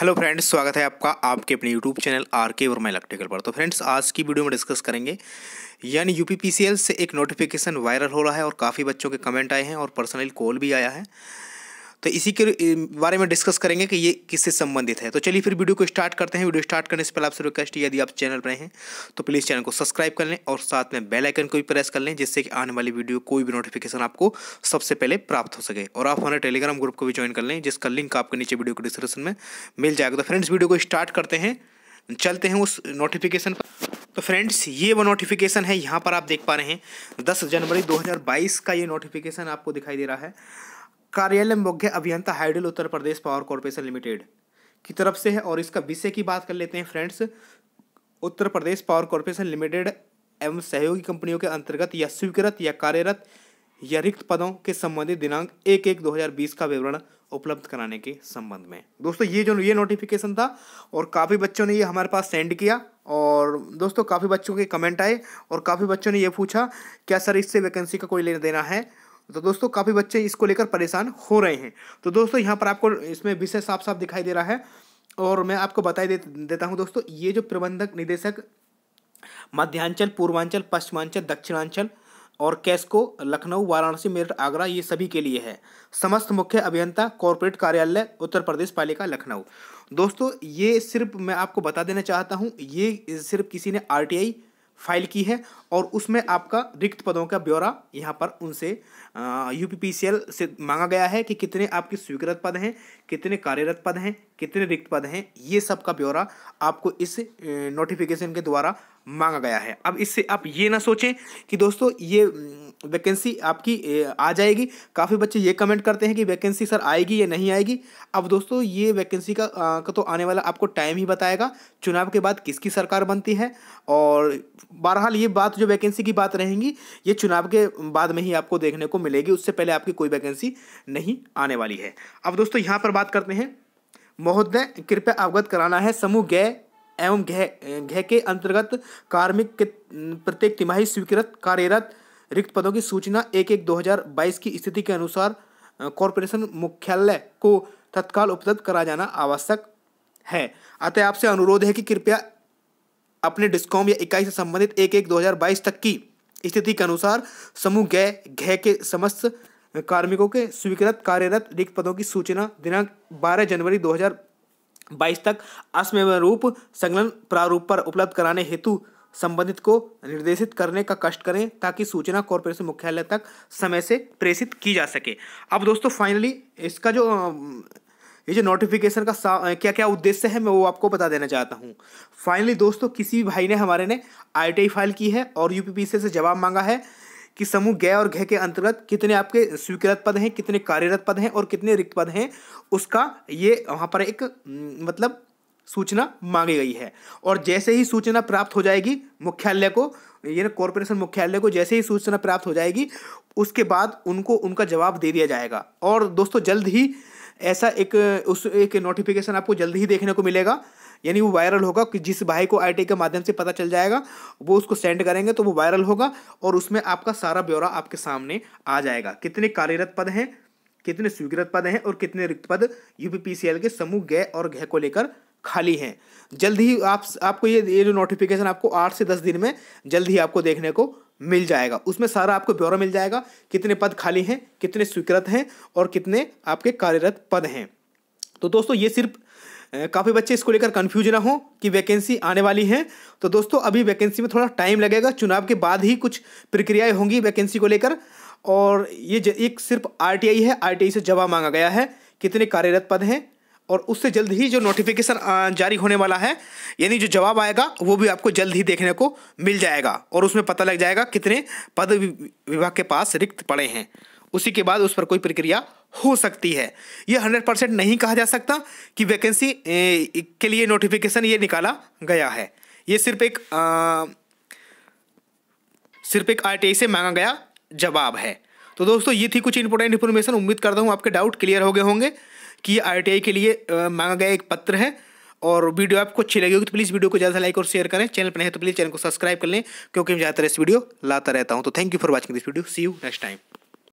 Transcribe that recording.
hello friends स्वागत है आपका आपके अपने यूट्यूब चैनल आर के वर्मा इलेक्ट्रिकल पर तो फ्रेंड्स आज की वीडियो में डिस्कस करेंगे यानी यू से एक नोटिफिकेशन वायरल हो रहा है और काफ़ी बच्चों के कमेंट आए हैं और पर्सनल कॉल भी आया है तो इसी के बारे में डिस्कस करेंगे कि ये किससे संबंधित है तो चलिए फिर वीडियो को स्टार्ट करते हैं वीडियो स्टार्ट करने से पहले आपसे रिक्वेस्ट यदि आप चैनल पर हैं तो प्लीज़ चैनल को सब्सक्राइब कर लें और साथ में बेलाइकन को भी प्रेस कर लें जिससे कि आने वाली वीडियो कोई भी नोटिफिकेशन आपको सबसे पहले प्राप्त हो सके और आप हमारे टेलीग्राम ग्रुप को भी ज्वाइन कर लें जिसका लिंक आपके नीचे वीडियो को डिस्क्रिप्शन में मिल जाएगा तो फ्रेंड्स वीडियो को स्टार्ट करते हैं चलते हैं उस नोटिफिकेशन पर तो फ्रेंड्स ये वो नोटिफिकेशन है यहाँ पर आप देख पा रहे हैं 10 जनवरी 2022 का ये नोटिफिकेशन आपको दिखाई दे रहा है कार्यालय मुख्य अभियंता hydel Uttar Pradesh power corporation limited की तरफ से है और इसका विषय की बात कर लेते हैं friends Uttar Pradesh power corporation limited एवं सहयोगी कंपनियों के अंतर्गत या स्वीकृत या कार्यरत या रिक्त पदों के संबंधित दिनांक एक एक दो हज़ार बीस का विवरण उपलब्ध कराने के संबंध में दोस्तों ये जो ये नोटिफिकेशन था और काफ़ी बच्चों ने ये हमारे पास सेंड किया और दोस्तों काफ़ी बच्चों के कमेंट आए और काफ़ी बच्चों ने ये पूछा क्या सर इससे वैकेंसी का कोई लेना देना है तो दोस्तों काफ़ी बच्चे इसको लेकर परेशान हो रहे हैं तो दोस्तों यहाँ पर आपको इसमें विषय साफ साफ दिखाई दे रहा है और मैं आपको बता दे, देता हूँ दोस्तों ये जो प्रबंधक निदेशक मध्यांचल पूर्वांचल पश्चिमांचल दक्षिणांचल और कैस्को लखनऊ वाराणसी मेरठ आगरा ये सभी के लिए है समस्त मुख्य अभियंता कॉरपोरेट कार्यालय उत्तर प्रदेश पालिका लखनऊ दोस्तों ये सिर्फ मैं आपको बता देना चाहता हूँ ये सिर्फ किसी ने आरटीआई फाइल की है और उसमें आपका रिक्त पदों का ब्यौरा यहाँ पर उनसे यू से मांगा गया है कि कितने आपके स्वीकृत पद हैं कितने कार्यरत पद हैं कितने रिक्त पद हैं ये सब का ब्यौरा आपको इस नोटिफिकेशन के द्वारा मांगा गया है अब इससे आप ये ना सोचें कि दोस्तों ये वैकेंसी आपकी आ जाएगी काफ़ी बच्चे ये कमेंट करते हैं कि वैकेंसी सर आएगी या नहीं आएगी अब दोस्तों ये वैकेंसी का, आ, का तो आने वाला आपको टाइम ही बताएगा चुनाव के बाद किसकी सरकार बनती है और बहरहाल ये बात जो वैकेंसी की बात रहेंगी ये चुनाव के बाद में ही आपको देखने को मिलेगी उससे पहले आपकी कोई वैकेंसी नहीं आने वाली है अब दोस्तों यहाँ पर बात करते हैं महोदय कृपया अवगत कराना है समूह गय एवं गह गह के अंतर्गत कार्मिक के प्रत्येक तिमाही स्वीकृत कार्यरत रिक्त पदों की सूचना एक एक दो हजार बाईस की स्थिति के अनुसार कॉरपोरेशन मुख्यालय को तत्काल उपलब्ध करा जाना आवश्यक है अतः आपसे अनुरोध है कि कृपया अपने डिस्कॉम या इकाई से संबंधित एक एक दो हजार बाईस तक की स्थिति के अनुसार समूह गय गह के समस्त कार्मिकों के स्वीकृत कार्यरत रिक्त पदों की सूचना दिनांक 12 जनवरी हजार बाईस तक अश्मेव रूप संगलन प्रारूप पर उपलब्ध कराने हेतु संबंधित को निर्देशित करने का कष्ट करें ताकि सूचना कॉरपोरेशन मुख्यालय तक समय से प्रेषित की जा सके अब दोस्तों फाइनली इसका जो ये जो नोटिफिकेशन का क्या क्या उद्देश्य है मैं वो आपको बता देना चाहता हूँ फाइनली दोस्तों किसी भी भाई ने हमारे ने आई फाइल की है और यू से जवाब मांगा है कि समूह गय और घय के अंतर्गत कितने आपके स्वीकृत पद हैं कितने कार्यरत पद हैं और कितने रिक्त पद हैं उसका ये वहाँ पर एक मतलब सूचना मांगी गई है और जैसे ही सूचना प्राप्त हो जाएगी मुख्यालय को यानी कॉरपोरेशन मुख्यालय को जैसे ही सूचना प्राप्त हो जाएगी उसके बाद उनको उनका जवाब दे दिया जाएगा और दोस्तों जल्द ही ऐसा एक उस एक नोटिफिकेशन आपको जल्द ही देखने को मिलेगा यानी वो वायरल होगा कि जिस भाई को आई के माध्यम से पता चल जाएगा वो उसको सेंड करेंगे तो वो वायरल होगा और उसमें आपका सारा ब्यौरा आपके सामने आ जाएगा कितने कार्यरत पद हैं कितने स्वीकृत पद हैं और कितने रिक्त पद यूपीपीसीएल के समूह गय और गह को लेकर खाली हैं जल्द ही आप आपको ये ये जो नोटिफिकेशन आपको आठ से दस दिन में जल्द ही आपको देखने को मिल जाएगा उसमें सारा आपको ब्यौरा मिल जाएगा कितने पद खाली हैं कितने स्वीकृत हैं और कितने आपके कार्यरत पद हैं तो दोस्तों ये सिर्फ काफ़ी बच्चे इसको लेकर कन्फ्यूज ना हो कि वैकेंसी आने वाली है तो दोस्तों अभी वैकेंसी में थोड़ा टाइम लगेगा चुनाव के बाद ही कुछ प्रक्रियाएँ होंगी वैकेंसी को लेकर और ये एक सिर्फ आर है आर से जवाब मांगा गया है कितने कार्यरत पद हैं और उससे जल्द ही जो नोटिफिकेशन जारी होने वाला है यानी जो जवाब आएगा वो भी आपको जल्द ही देखने को मिल जाएगा और उसमें पता लग जाएगा कितने पद विभाग के पास रिक्त पड़े हैं उसी के बाद उस पर कोई प्रक्रिया हो सकती है ये हंड्रेड परसेंट नहीं कहा जा सकता कि वैकेंसी के लिए नोटिफिकेशन ये निकाला गया है ये सिर्फ एक आ, सिर्फ एक आर से मांगा गया जवाब है तो दोस्तों ये थी कुछ इंपॉर्टेंट इन्फॉर्मेशन उम्मीद करता हूँ आपके डाउट क्लियर हो गए होंगे कि आर के लिए आ, मांगा गया एक पत्र है और वीडियो आपको अच्छी लगी होगी तो प्लीज़ वीडियो को ज़्यादा लाइक और शेयर करें चैनल पर नहीं तो प्लीज़ चैनल को सब्सक्राइब कर लें क्योंकि मैं ज़्यादातर इस वीडियो लाता रहता हूँ तो thank you for watching this video see you next time